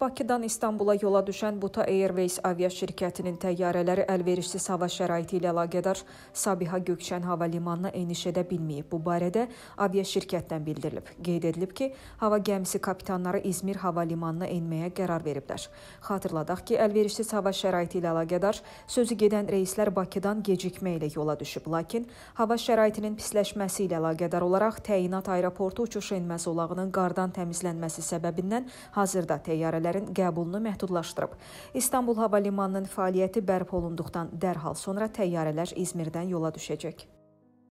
Bakıdan İstanbula yola düşən Buta Airways avia şirkətinin təyyarələri əlverişsiz hava şəraiti ilə əlaqədar Sabiha Gökçən hava limanına eniş edə bilməyib. Bu barədə avia şirkətdən bildirilib. Qeyd edilib ki, hava gəmisi kapitanları İzmir hava limanına enməyə qərar veriblər. Xatırladaq ki, əlverişsiz hava şəraiti ilə əlaqədar sözü gedən reyslər Bakıdan gecikmə ilə yola düşüb, lakin hava şəraitinin pisləşməsi ilə əlaqədar olaraq təyinat aeroportu uçuş enməz zolağının qardan təmizlənməsi səbəbindən hazırda təyyarələr gənclərin qəbulunu məhdudlaşdırıb. İstanbul hava limanının fəaliyyəti bərpa olunduqdan dərhal sonra təyyarələr İzmirdən yola düşəcək.